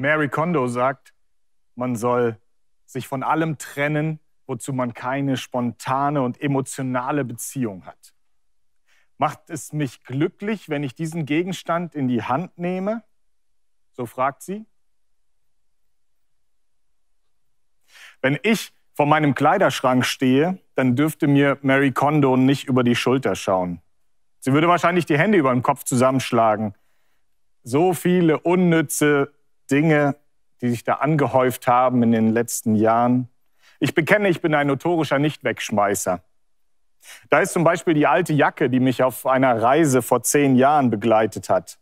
Mary Kondo sagt, man soll sich von allem trennen, wozu man keine spontane und emotionale Beziehung hat. Macht es mich glücklich, wenn ich diesen Gegenstand in die Hand nehme? So fragt sie. Wenn ich vor meinem Kleiderschrank stehe, dann dürfte mir Mary Kondo nicht über die Schulter schauen. Sie würde wahrscheinlich die Hände über dem Kopf zusammenschlagen. So viele unnütze Dinge, die sich da angehäuft haben in den letzten Jahren. Ich bekenne, ich bin ein notorischer Nichtwegschmeißer. Da ist zum Beispiel die alte Jacke, die mich auf einer Reise vor zehn Jahren begleitet hat.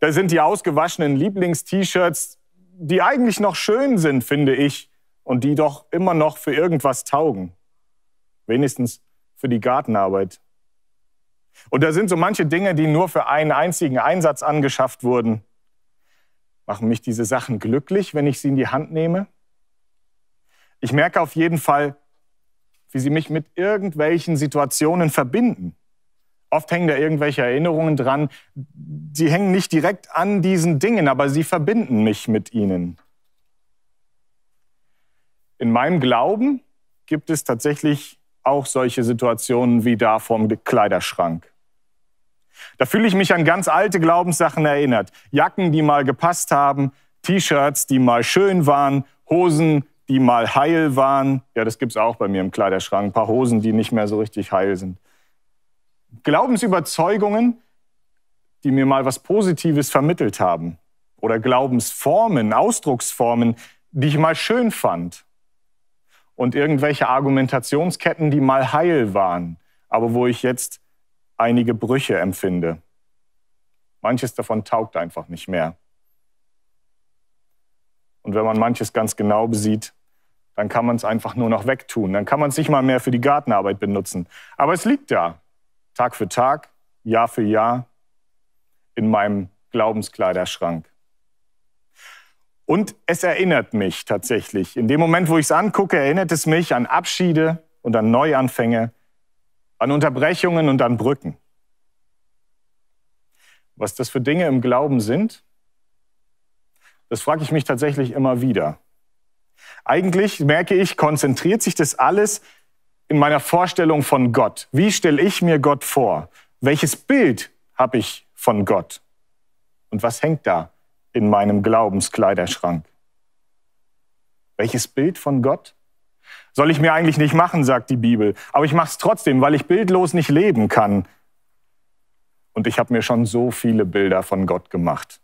Da sind die ausgewaschenen Lieblingst-T-Shirts, die eigentlich noch schön sind, finde ich, und die doch immer noch für irgendwas taugen. Wenigstens für die Gartenarbeit. Und da sind so manche Dinge, die nur für einen einzigen Einsatz angeschafft wurden Machen mich diese Sachen glücklich, wenn ich sie in die Hand nehme? Ich merke auf jeden Fall, wie sie mich mit irgendwelchen Situationen verbinden. Oft hängen da irgendwelche Erinnerungen dran. Sie hängen nicht direkt an diesen Dingen, aber sie verbinden mich mit ihnen. In meinem Glauben gibt es tatsächlich auch solche Situationen wie da vorm Kleiderschrank. Da fühle ich mich an ganz alte Glaubenssachen erinnert. Jacken, die mal gepasst haben, T-Shirts, die mal schön waren, Hosen, die mal heil waren. Ja, das gibt es auch bei mir im Kleiderschrank. Ein paar Hosen, die nicht mehr so richtig heil sind. Glaubensüberzeugungen, die mir mal was Positives vermittelt haben. Oder Glaubensformen, Ausdrucksformen, die ich mal schön fand. Und irgendwelche Argumentationsketten, die mal heil waren, aber wo ich jetzt einige Brüche empfinde. Manches davon taugt einfach nicht mehr. Und wenn man manches ganz genau besieht, dann kann man es einfach nur noch wegtun. Dann kann man es nicht mal mehr für die Gartenarbeit benutzen. Aber es liegt da, Tag für Tag, Jahr für Jahr, in meinem Glaubenskleiderschrank. Und es erinnert mich tatsächlich. In dem Moment, wo ich es angucke, erinnert es mich an Abschiede und an Neuanfänge, an Unterbrechungen und an Brücken. Was das für Dinge im Glauben sind, das frage ich mich tatsächlich immer wieder. Eigentlich merke ich, konzentriert sich das alles in meiner Vorstellung von Gott. Wie stelle ich mir Gott vor? Welches Bild habe ich von Gott? Und was hängt da in meinem Glaubenskleiderschrank? Welches Bild von Gott soll ich mir eigentlich nicht machen, sagt die Bibel. Aber ich mache es trotzdem, weil ich bildlos nicht leben kann. Und ich habe mir schon so viele Bilder von Gott gemacht.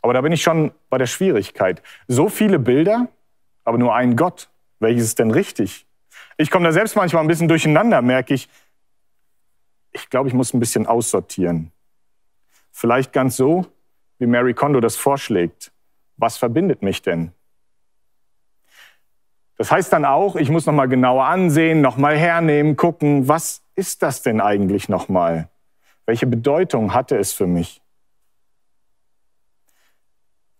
Aber da bin ich schon bei der Schwierigkeit. So viele Bilder, aber nur ein Gott. Welches ist denn richtig? Ich komme da selbst manchmal ein bisschen durcheinander, merke ich. Ich glaube, ich muss ein bisschen aussortieren. Vielleicht ganz so, wie Mary Kondo das vorschlägt. Was verbindet mich denn? Das heißt dann auch, ich muss nochmal genauer ansehen, nochmal hernehmen, gucken, was ist das denn eigentlich nochmal? Welche Bedeutung hatte es für mich?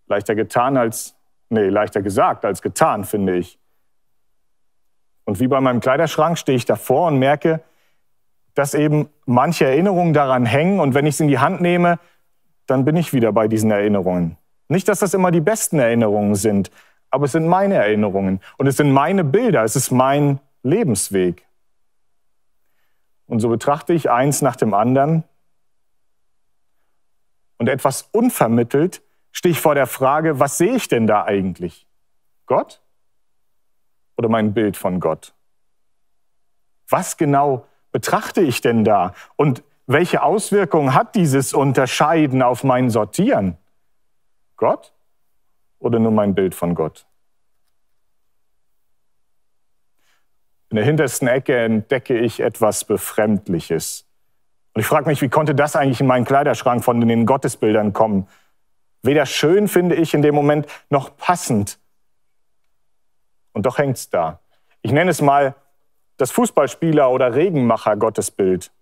Leichter getan als, nee, leichter gesagt als getan, finde ich. Und wie bei meinem Kleiderschrank stehe ich davor und merke, dass eben manche Erinnerungen daran hängen und wenn ich es in die Hand nehme, dann bin ich wieder bei diesen Erinnerungen. Nicht, dass das immer die besten Erinnerungen sind, aber es sind meine Erinnerungen und es sind meine Bilder, es ist mein Lebensweg. Und so betrachte ich eins nach dem anderen und etwas unvermittelt stehe ich vor der Frage, was sehe ich denn da eigentlich? Gott oder mein Bild von Gott? Was genau betrachte ich denn da? Und welche Auswirkungen hat dieses Unterscheiden auf mein Sortieren? Gott oder nur mein Bild von Gott? In der hintersten Ecke entdecke ich etwas Befremdliches. Und ich frage mich, wie konnte das eigentlich in meinen Kleiderschrank von den Gottesbildern kommen? Weder schön finde ich in dem Moment noch passend. Und doch hängt es da. Ich nenne es mal das Fußballspieler oder Regenmacher Gottesbild.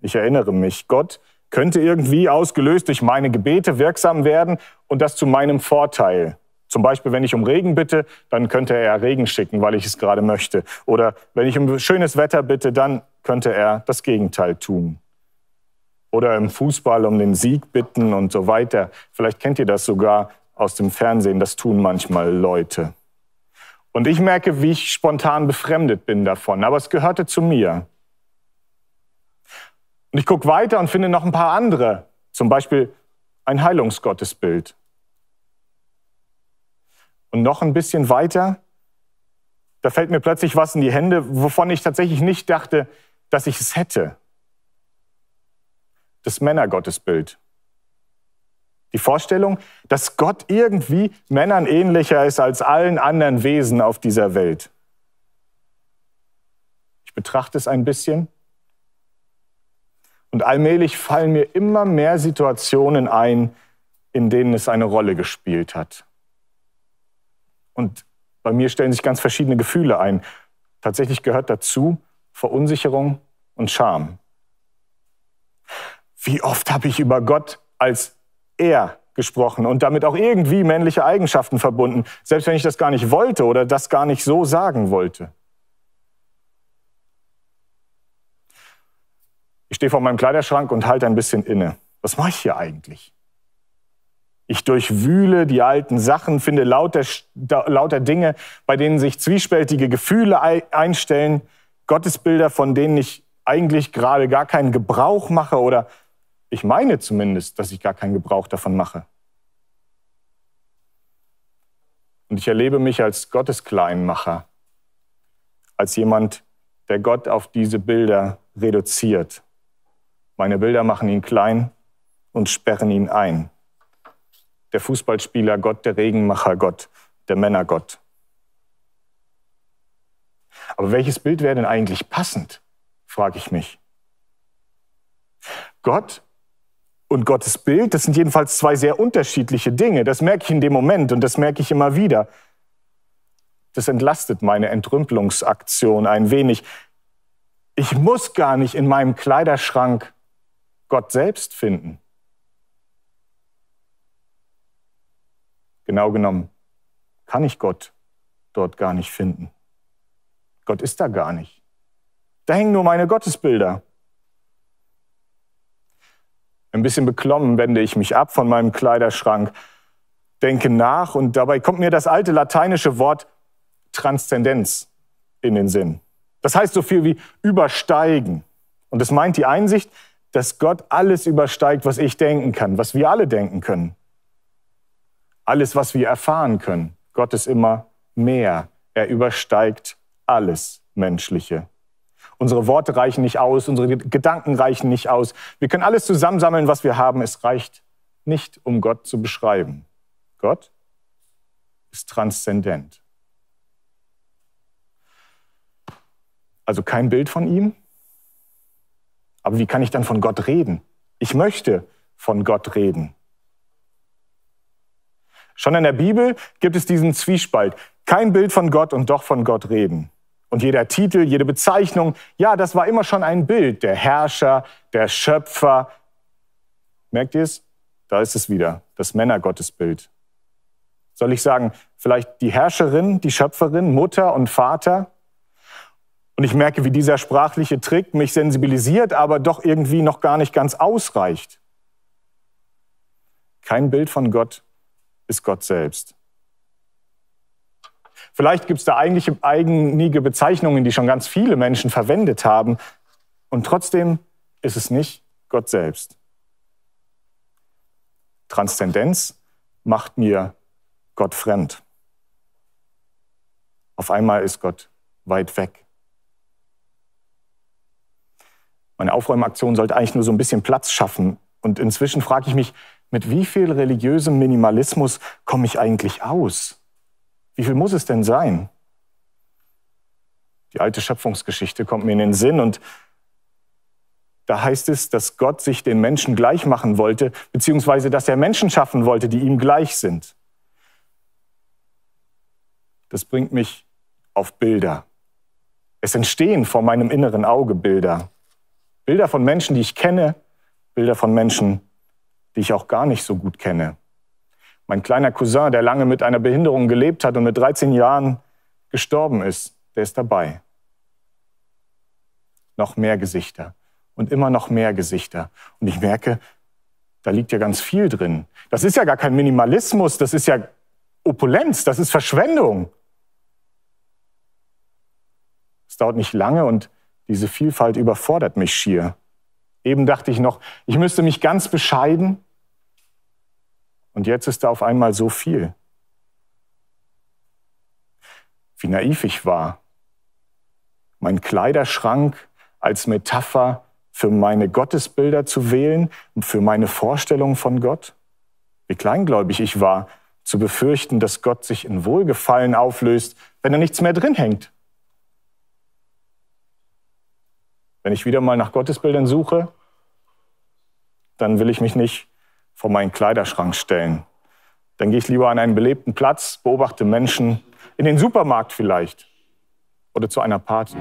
Ich erinnere mich, Gott könnte irgendwie ausgelöst durch meine Gebete wirksam werden und das zu meinem Vorteil. Zum Beispiel, wenn ich um Regen bitte, dann könnte er Regen schicken, weil ich es gerade möchte. Oder wenn ich um schönes Wetter bitte, dann könnte er das Gegenteil tun. Oder im Fußball um den Sieg bitten und so weiter. Vielleicht kennt ihr das sogar aus dem Fernsehen, das tun manchmal Leute. Und ich merke, wie ich spontan befremdet bin davon, aber es gehörte zu mir. Und ich gucke weiter und finde noch ein paar andere, zum Beispiel ein Heilungsgottesbild. Und noch ein bisschen weiter, da fällt mir plötzlich was in die Hände, wovon ich tatsächlich nicht dachte, dass ich es hätte. Das Männergottesbild. Die Vorstellung, dass Gott irgendwie Männern ähnlicher ist als allen anderen Wesen auf dieser Welt. Ich betrachte es ein bisschen und allmählich fallen mir immer mehr Situationen ein, in denen es eine Rolle gespielt hat. Und bei mir stellen sich ganz verschiedene Gefühle ein. Tatsächlich gehört dazu Verunsicherung und Scham. Wie oft habe ich über Gott als er gesprochen und damit auch irgendwie männliche Eigenschaften verbunden, selbst wenn ich das gar nicht wollte oder das gar nicht so sagen wollte. Ich stehe vor meinem Kleiderschrank und halte ein bisschen inne. Was mache ich hier eigentlich? Ich durchwühle die alten Sachen, finde lauter, lauter Dinge, bei denen sich zwiespältige Gefühle einstellen, Gottesbilder, von denen ich eigentlich gerade gar keinen Gebrauch mache oder ich meine zumindest, dass ich gar keinen Gebrauch davon mache. Und ich erlebe mich als Gotteskleinmacher, als jemand, der Gott auf diese Bilder reduziert meine Bilder machen ihn klein und sperren ihn ein. Der Fußballspieler Gott, der Regenmacher Gott, der Männer Gott. Aber welches Bild wäre denn eigentlich passend, frage ich mich. Gott und Gottes Bild, das sind jedenfalls zwei sehr unterschiedliche Dinge. Das merke ich in dem Moment und das merke ich immer wieder. Das entlastet meine Entrümpelungsaktion ein wenig. Ich muss gar nicht in meinem Kleiderschrank Gott selbst finden. Genau genommen kann ich Gott dort gar nicht finden. Gott ist da gar nicht. Da hängen nur meine Gottesbilder. Ein bisschen beklommen wende ich mich ab von meinem Kleiderschrank, denke nach und dabei kommt mir das alte lateinische Wort Transzendenz in den Sinn. Das heißt so viel wie übersteigen. Und es meint die Einsicht, dass Gott alles übersteigt, was ich denken kann, was wir alle denken können. Alles, was wir erfahren können. Gott ist immer mehr. Er übersteigt alles Menschliche. Unsere Worte reichen nicht aus, unsere Gedanken reichen nicht aus. Wir können alles zusammensammeln, was wir haben. Es reicht nicht, um Gott zu beschreiben. Gott ist transzendent. Also kein Bild von ihm, aber wie kann ich dann von Gott reden? Ich möchte von Gott reden. Schon in der Bibel gibt es diesen Zwiespalt. Kein Bild von Gott und doch von Gott reden. Und jeder Titel, jede Bezeichnung, ja, das war immer schon ein Bild. Der Herrscher, der Schöpfer. Merkt ihr es? Da ist es wieder, das Männergottesbild. Soll ich sagen, vielleicht die Herrscherin, die Schöpferin, Mutter und Vater? Und ich merke, wie dieser sprachliche Trick mich sensibilisiert, aber doch irgendwie noch gar nicht ganz ausreicht. Kein Bild von Gott ist Gott selbst. Vielleicht gibt es da eigentlich einige Bezeichnungen, die schon ganz viele Menschen verwendet haben. Und trotzdem ist es nicht Gott selbst. Transzendenz macht mir Gott fremd. Auf einmal ist Gott weit weg. Meine Aufräumaktion sollte eigentlich nur so ein bisschen Platz schaffen. Und inzwischen frage ich mich, mit wie viel religiösem Minimalismus komme ich eigentlich aus? Wie viel muss es denn sein? Die alte Schöpfungsgeschichte kommt mir in den Sinn und da heißt es, dass Gott sich den Menschen gleich machen wollte, beziehungsweise dass er Menschen schaffen wollte, die ihm gleich sind. Das bringt mich auf Bilder. Es entstehen vor meinem inneren Auge Bilder. Bilder von Menschen, die ich kenne, Bilder von Menschen, die ich auch gar nicht so gut kenne. Mein kleiner Cousin, der lange mit einer Behinderung gelebt hat und mit 13 Jahren gestorben ist, der ist dabei. Noch mehr Gesichter und immer noch mehr Gesichter. Und ich merke, da liegt ja ganz viel drin. Das ist ja gar kein Minimalismus, das ist ja Opulenz, das ist Verschwendung. Es dauert nicht lange und diese Vielfalt überfordert mich schier. Eben dachte ich noch, ich müsste mich ganz bescheiden. Und jetzt ist da auf einmal so viel. Wie naiv ich war. Mein Kleiderschrank als Metapher für meine Gottesbilder zu wählen und für meine Vorstellung von Gott. Wie kleingläubig ich war, zu befürchten, dass Gott sich in Wohlgefallen auflöst, wenn da nichts mehr drin hängt. Wenn ich wieder mal nach Gottesbildern suche, dann will ich mich nicht vor meinen Kleiderschrank stellen. Dann gehe ich lieber an einen belebten Platz, beobachte Menschen, in den Supermarkt vielleicht oder zu einer Party.